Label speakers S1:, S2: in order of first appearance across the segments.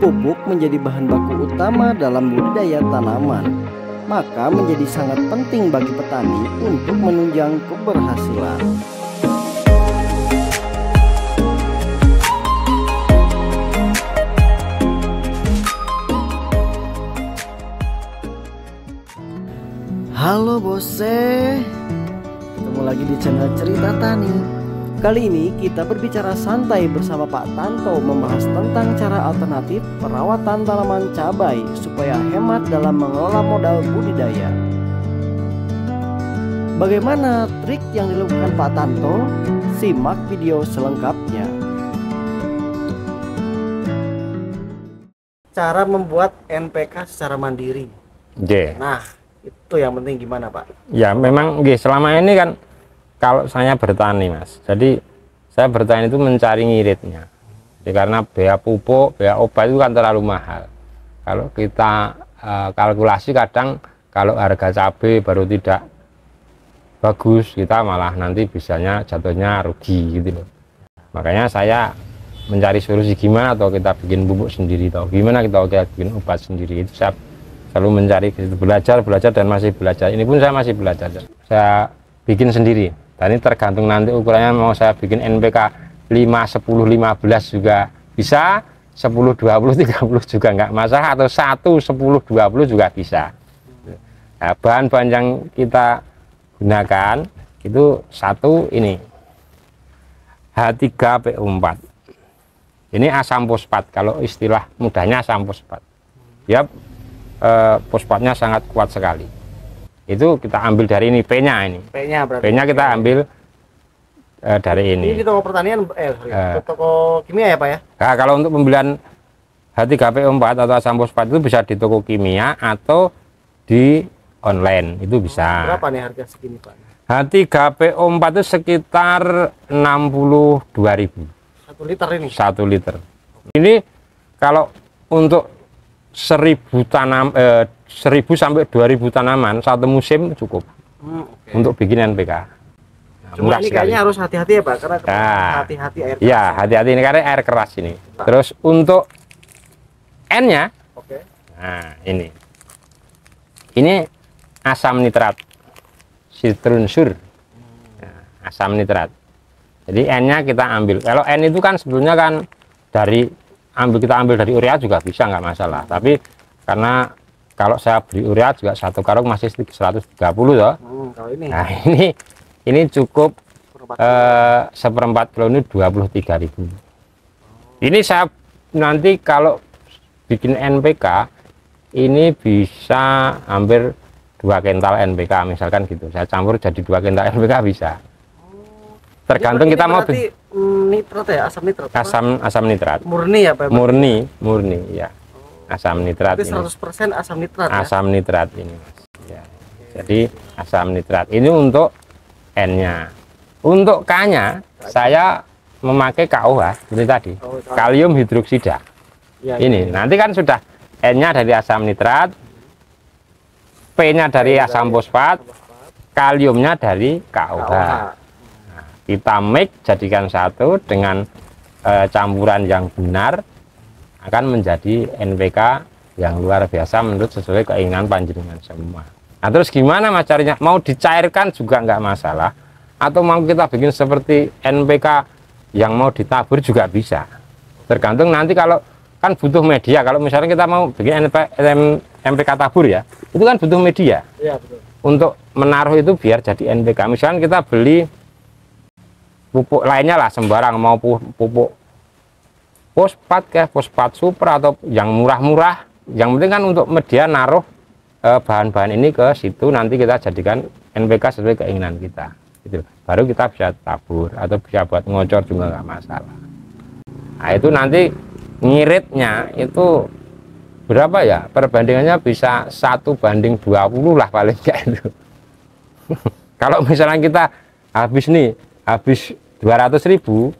S1: Pupuk menjadi bahan baku utama dalam budidaya tanaman, maka menjadi sangat penting bagi petani untuk menunjang keberhasilan. Halo Bose, ketemu lagi di channel Cerita Tani. Kali ini kita berbicara santai bersama Pak Tanto membahas tentang cara alternatif perawatan tanaman cabai supaya hemat dalam mengelola modal budidaya. Bagaimana trik yang dilakukan Pak Tanto? Simak video selengkapnya. Cara membuat NPK secara mandiri. J. Nah, itu yang penting gimana Pak?
S2: Ya memang G, selama ini kan kalau saya bertani mas jadi saya bertani itu mencari ngiritnya jadi karena biaya pupuk biaya obat itu kan terlalu mahal kalau kita e, kalkulasi kadang kalau harga cabai baru tidak bagus kita malah nanti bisanya jatuhnya rugi gitu loh makanya saya mencari solusi gimana atau kita bikin pupuk sendiri atau gimana kita, kita bikin obat sendiri itu saya selalu mencari belajar belajar dan masih belajar ini pun saya masih belajar saya bikin sendiri dan ini tergantung nanti ukurannya mau saya bikin NPK 5 10 15 juga bisa 10 20 30 juga nggak masalah atau 1 10 20 juga bisa nah, bahan-bahan yang kita gunakan itu satu ini H3PO4 ini asam fosfat kalau istilah mudahnya asam fosfat ya eh, fosfatnya sangat kuat sekali itu kita ambil dari ini P-nya ini
S1: P-nya berarti P-nya
S2: kita ambil uh, dari ini ini di
S1: toko pertanian eh sorry, uh, toko kimia ya Pak ya
S2: nah, kalau untuk pembelian H3PO4 atau asam fosfat itu bisa di toko kimia atau di online itu bisa berapa
S1: nih harga segini Pak
S2: H3PO4 itu sekitar 62 ribu satu liter ini satu liter ini kalau untuk seribu tanam eh, Seribu sampai dua ribu tanaman satu musim cukup hmm, okay. untuk bikin NPK. Nah, Cuma ini sekali. kayaknya
S1: harus hati-hati ya Pak karena ya. hati-hati nah, air Ya,
S2: hati-hati ini karena air keras ini. Nah. Terus untuk N-nya okay. Nah, ini. Ini asam nitrat sur Nah, asam nitrat. Jadi N-nya kita ambil. Kalau N itu kan sebetulnya kan dari ambil kita ambil dari urea juga bisa nggak masalah. Tapi karena kalau saya beri urea juga satu karung masih 130 toh. Hmm, kalau ini. Nah, ini ini cukup seperempat kilo eh, ini 23.000. Oh. Ini saya nanti kalau bikin NPK ini bisa hampir dua kental NPK misalkan gitu. Saya campur jadi dua kental NPK bisa. Oh. Tergantung kita mau
S1: mm, nitrat ya, asam nitrat. Asam asam nitrat. Murni ya, Pak. Murni,
S2: murni ya asam nitrat Tapi 100% ini.
S1: asam nitrat ya?
S2: asam ya? nitrat ini mas ya. jadi asam nitrat ini untuk N nya untuk K nya saya memakai KOH ini tadi oh, kalium hidroksida ya, ini ya. nanti kan sudah N nya dari asam nitrat P nya dari asam fosfat kaliumnya dari KOH nah, kita mix jadikan satu dengan e, campuran yang benar akan menjadi NPK yang luar biasa menurut sesuai keinginan panjenengan semua. Nah terus gimana mas Mau dicairkan juga nggak masalah, atau mau kita bikin seperti NPK yang mau ditabur juga bisa. Tergantung nanti kalau kan butuh media. Kalau misalnya kita mau bikin NPK NPK tabur ya, itu kan butuh media. Ya, betul. Untuk menaruh itu biar jadi NPK. Misalnya kita beli pupuk lainnya lah sembarang mau pupuk fosfat ke fosfat super atau yang murah-murah yang penting kan untuk media naruh eh, bahan-bahan ini ke situ nanti kita jadikan NPK sesuai keinginan kita gitu baru kita bisa tabur atau bisa buat ngocor juga nggak masalah nah itu nanti ngiritnya itu berapa ya perbandingannya bisa satu banding 20 lah paling kayak itu kalau misalnya kita habis nih habis 200 ribu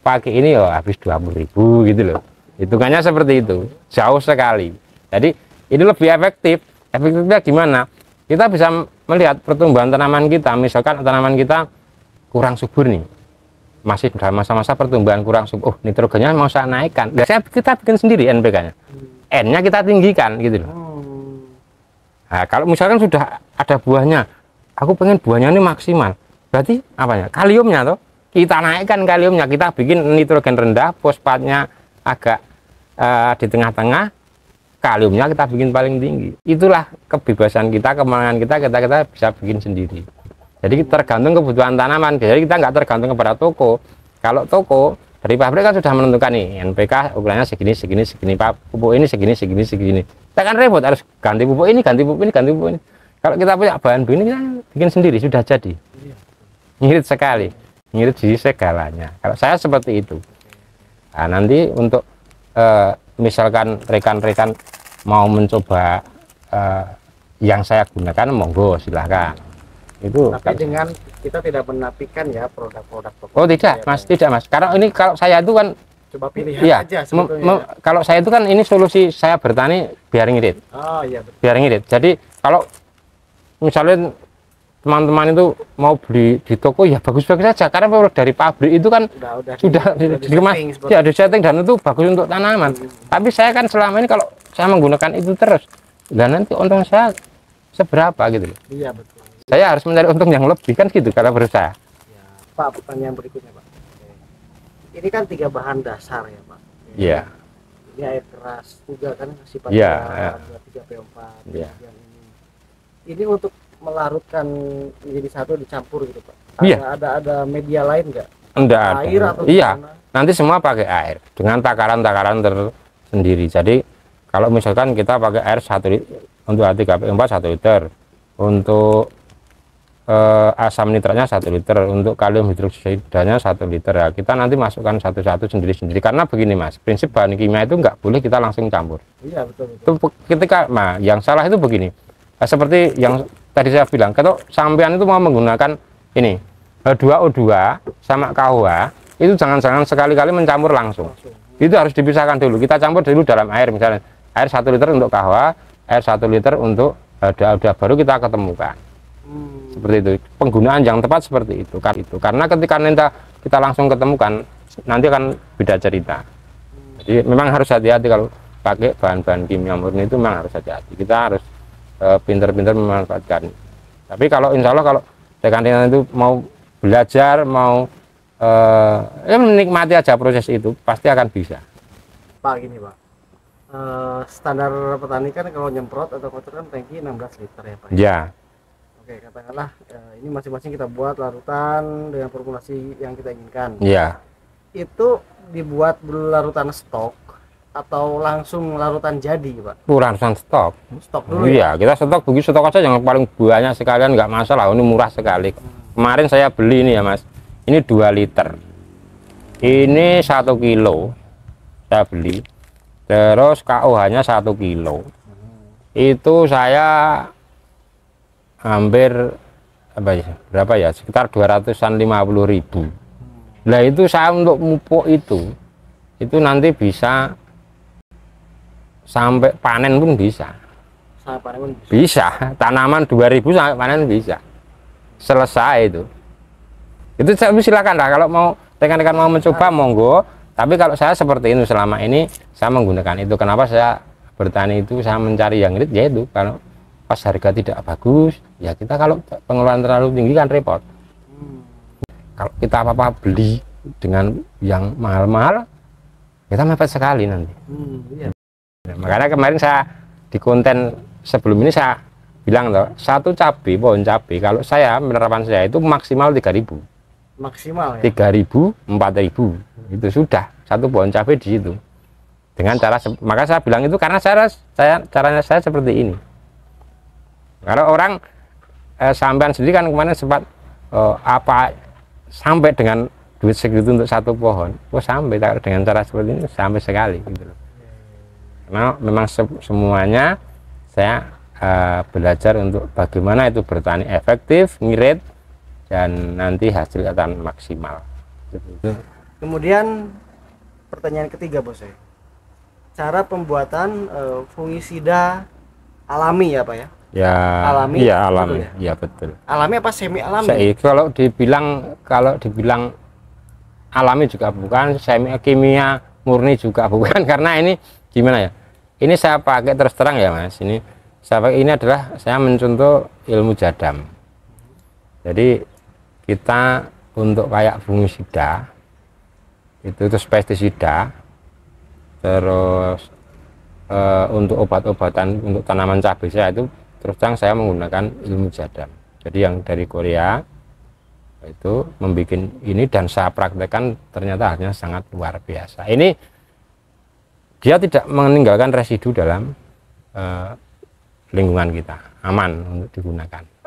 S2: pagi ini ya habis dua puluh ribu gitu loh hitungannya seperti itu jauh sekali jadi ini lebih efektif efektifnya gimana kita bisa melihat pertumbuhan tanaman kita misalkan tanaman kita kurang subur nih masih dalam masa-masa pertumbuhan kurang subur oh nitrogennya mau saya naikkan biasanya kita bikin sendiri NPK nya N nya kita tinggikan gitu loh oh. nah, kalau misalkan sudah ada buahnya aku pengen buahnya ini maksimal berarti apa ya? kaliumnya tuh kita naikkan kaliumnya kita bikin nitrogen rendah fosfatnya agak uh, di tengah-tengah kaliumnya kita bikin paling tinggi itulah kebebasan kita kemenangan kita kita kita bisa bikin sendiri jadi tergantung kebutuhan tanaman jadi kita nggak tergantung kepada toko kalau toko dari pabrik kan sudah menentukan nih NPK ukurannya segini segini segini pak pupuk ini segini segini segini kita kan repot harus ganti pupuk ini ganti pupuk ini ganti pupuk ini kalau kita punya bahan begini kita bikin sendiri sudah jadi ngirit sekali mengerti segalanya. Kalau saya seperti itu. Nah, nanti untuk eh, misalkan rekan-rekan mau mencoba eh, yang saya gunakan, monggo silahkan. Itu. Tapi dengan
S1: kita tidak menafikan ya produk-produk. Oh tidak, iya, mas
S2: ya. tidak mas. Karena ini kalau saya itu kan
S1: coba pilih iya, aja ya.
S2: kalau saya itu kan ini solusi saya bertani biar ngirit. Oh iya. Biar ngirit. Jadi kalau misalnya teman-teman itu mau beli di toko ya bagus-bagus saja karena produk dari pabrik itu kan udah, udah, sudah udah di, ya ada setting dan itu bagus untuk tanaman hmm. tapi saya kan selama ini kalau saya menggunakan itu terus dan nanti untung saya seberapa gitu loh iya betul saya harus mencari untung yang lebih kan gitu kalau berusaha ya,
S1: Pak pertanyaan berikutnya Pak ini kan tiga bahan dasar ya Pak iya ya. ini air keras juga kan sifatnya ya, ya. 3P4 ini. ini untuk melarutkan menjadi satu dicampur gitu pak iya. ada, ada media lain nggak
S2: enggak ada. air atau iya gimana? nanti semua pakai air dengan takaran-takaran tersendiri jadi kalau misalkan kita pakai air satu untuk a 3 empat satu liter untuk eh, asam nitratnya satu liter untuk kalium hidroksidanya satu liter ya kita nanti masukkan satu-satu sendiri-sendiri karena begini mas prinsip bahan kimia itu nggak boleh kita langsung campur iya betul, betul. itu ketika nah yang salah itu begini nah, seperti yang tadi saya bilang kalau sampean itu mau menggunakan ini 2O2 sama KOA itu jangan-jangan sekali-kali mencampur langsung itu harus dipisahkan dulu kita campur dulu dalam air misalnya air satu liter untuk KOA air satu liter untuk H2O2 e, baru kita ketemukan hmm. seperti itu penggunaan yang tepat seperti itu kan itu karena ketika nanti kita langsung ketemukan nanti akan beda cerita jadi memang harus hati-hati kalau pakai bahan-bahan kimia murni itu memang harus hati-hati kita harus Eh, pinter-pinter memanfaatkan tapi kalau insya Allah kalau rekan-rekan itu mau belajar mau eh, ya menikmati aja proses itu pasti akan bisa
S1: Pak gini Pak Uh, standar petani kan kalau nyemprot atau kotor kan tangki 16 liter ya Pak. Ya. Oke, katakanlah eh, ini masing-masing kita buat larutan dengan formulasi yang kita inginkan. Ya. Itu dibuat larutan stok atau langsung larutan jadi pak?
S2: Uh, stok. Stok dulu. Iya, ya? kita stok begitu stok aja yang paling banyak sekalian nggak masalah, ini murah sekali. Hmm. Kemarin saya beli ini ya mas, ini 2 liter, ini satu kilo saya beli, terus KO hanya satu kilo. Itu saya hampir apa ya, berapa ya? Sekitar 250 ribu. Nah itu saya untuk mupuk itu, itu nanti bisa sampai panen pun bisa. bisa. bisa. Tanaman 2000 sampai panen bisa. Selesai itu. Itu silakan lah kalau mau rekan-rekan mau mencoba nah. monggo. Tapi kalau saya seperti ini selama ini saya menggunakan itu. Kenapa saya bertani itu saya mencari yang ya itu kalau pas harga tidak bagus ya kita kalau pengeluaran terlalu tinggi kan repot. Hmm. Kalau kita apa-apa beli dengan yang mahal-mahal kita mepet sekali nanti.
S1: Hmm, iya.
S2: Nah, makanya kemarin saya di konten sebelum ini saya bilang loh satu cabai pohon cabai kalau saya penerapan saya itu maksimal 3000
S1: maksimal ya? 3000
S2: 4000 itu sudah satu pohon cabai di situ dengan cara maka saya bilang itu karena saya saya caranya saya seperti ini kalau orang eh, sampean sendiri kan kemarin sempat eh, apa sampai dengan duit segitu untuk satu pohon oh sampai dengan cara seperti ini sampai sekali gitu loh karena memang se semuanya saya uh, belajar untuk bagaimana itu bertani efektif ngirit dan nanti hasil akan maksimal
S1: kemudian pertanyaan ketiga bos saya e. cara pembuatan uh, fungisida alami ya pak ya
S2: ya alami iya, ya alami betul ya? ya betul
S1: alami apa semi alami saya,
S2: kalau dibilang kalau dibilang alami juga bukan semi kimia murni juga bukan karena ini gimana ya ini saya pakai terus terang ya mas ini saya pakai ini adalah saya mencontoh ilmu jadam jadi kita untuk kayak fungisida itu terus pestisida terus e, untuk obat-obatan untuk tanaman cabai saya itu terus terang saya menggunakan ilmu jadam jadi yang dari Korea itu membuat ini dan saya praktekkan ternyata hasilnya sangat luar biasa ini dia tidak meninggalkan residu dalam uh, lingkungan kita aman untuk digunakan